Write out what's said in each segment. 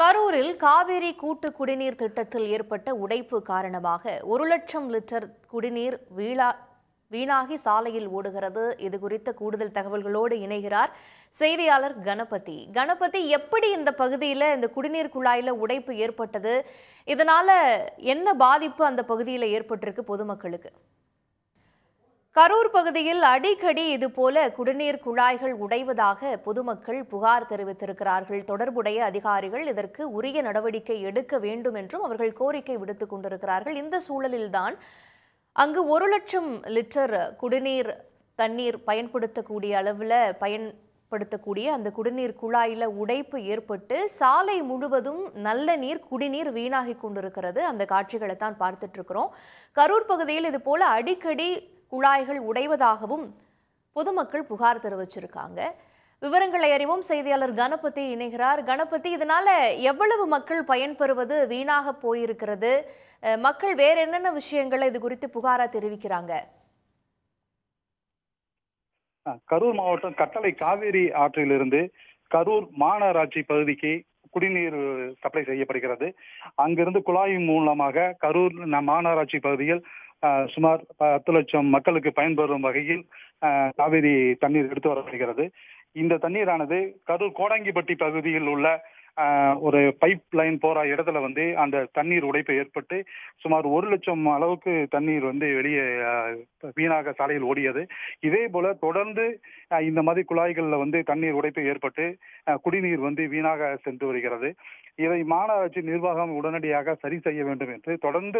கரூரில் காவிரி கூட்டு குடிநீர் திட்டத்தில் ஏற்பட்ட உடைப்பு காரணமாக ஒரு லட்சம் லிட்டர் குடிநீர் வீழா வீணாகி சாலையில் ஓடுகிறது இது குறித்த கூடுதல் தகவல்களோடு இணைகிறார் செய்தியாளர் கணபதி கணபதி எப்படி இந்த பகுதியில் இந்த குடிநீர் குழாயில் உடைப்பு ஏற்பட்டது இதனால என்ன பாதிப்பு அந்த பகுதியில் ஏற்பட்டிருக்கு பொதுமக்களுக்கு கரூர் பகுதியில் அடிக்கடி இதுபோல குடிநீர் குழாய்கள் உடைவதாக பொதுமக்கள் புகார் தெரிவித்திருக்கிறார்கள் தொடர்புடைய அதிகாரிகள் இதற்கு உரிய நடவடிக்கை எடுக்க வேண்டும் என்றும் அவர்கள் கோரிக்கை விடுத்துக் கொண்டிருக்கிறார்கள் இந்த சூழலில்தான் அங்கு ஒரு லட்சம் லிட்டர் குடிநீர் தண்ணீர் பயன்படுத்தக்கூடிய அளவில் பயன் பயன்படுத்தக்கூடிய அந்த குடிநீர் குழாயில் உடைப்பு ஏற்பட்டு சாலை முழுவதும் நல்ல நீர் குடிநீர் வீணாகி கொண்டிருக்கிறது அந்த காட்சிகளை தான் பார்த்துட்ருக்குறோம் கரூர் பகுதியில் இது போல் அடிக்கடி குழாய்கள் உடைவதாகவும் பொதுமக்கள் புகார் தெரிவிச்சிருக்காங்க விவரங்களை அறிவோம் செய்தியாளர் கணபதி இணைகிறார் கணபதி இதனால எவ்வளவு மக்கள் பயன்பெறுவது வீணாக போயிருக்கிறது மக்கள் வேற என்னென்ன விஷயங்களை இது குறித்து புகாரா தெரிவிக்கிறாங்க கரூர் மாவட்டம் கட்டளை காவேரி ஆற்றிலிருந்து கரூர் மாநகராட்சி பகுதிக்கு குடிநீர் சப்ளை செய்யப்படுகிறது அங்கிருந்து குழாய் மூலமாக கரூர் மாநகராட்சி பகுதியில் சுமார் பத்து லட்சம் மக்களுக்கு பயன்பெறும் வகையில் காவிரி தண்ணீர் எடுத்து வரப்படுகிறது இந்த தண்ணீரானது கரூர் கோடாங்கிப்பட்டி பகுதியில் உள்ள ஒரு பைப் லைன் போற இடத்துல வந்து அந்த தண்ணீர் உடைப்பு ஏற்பட்டு சுமார் ஒரு லட்சம் அளவுக்கு தண்ணீர் வந்து வெளியே வீணாக சாலையில் ஓடியது இதே போல தொடர்ந்து இந்த மாதிரி குழாய்களில் வந்து தண்ணீர் உடைப்பு ஏற்பட்டு குடிநீர் வந்து வீணாக சென்று வருகிறது இதை மாநகராட்சி நிர்வாகம் உடனடியாக சரி செய்ய வேண்டும் என்று தொடர்ந்து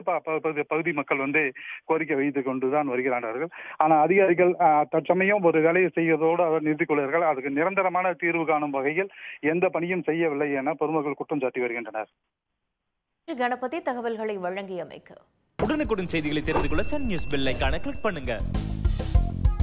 பகுதி மக்கள் வந்து கோரிக்கை வைத்துக் கொண்டுதான் வருகிறார்கள் ஆனால் அதிகாரிகள் தற்சமயம் ஒரு வேலையை செய்வதோடு அவர் நிறுத்திக் கொள்கிறார்கள் அதுக்கு நிரந்தரமான தீர்வு காணும் வகையில் எந்த பணியும் செய்யவில்லை என என பொதுமக்கள் குற்றம் சாட்டி வருகின்றனர் கணபதி தகவல்களை வழங்கியமைக்கு உடனுக்குடன் செய்திகளை தெரிந்து கொள்ள Sun News bell icon click பண்ணுங்க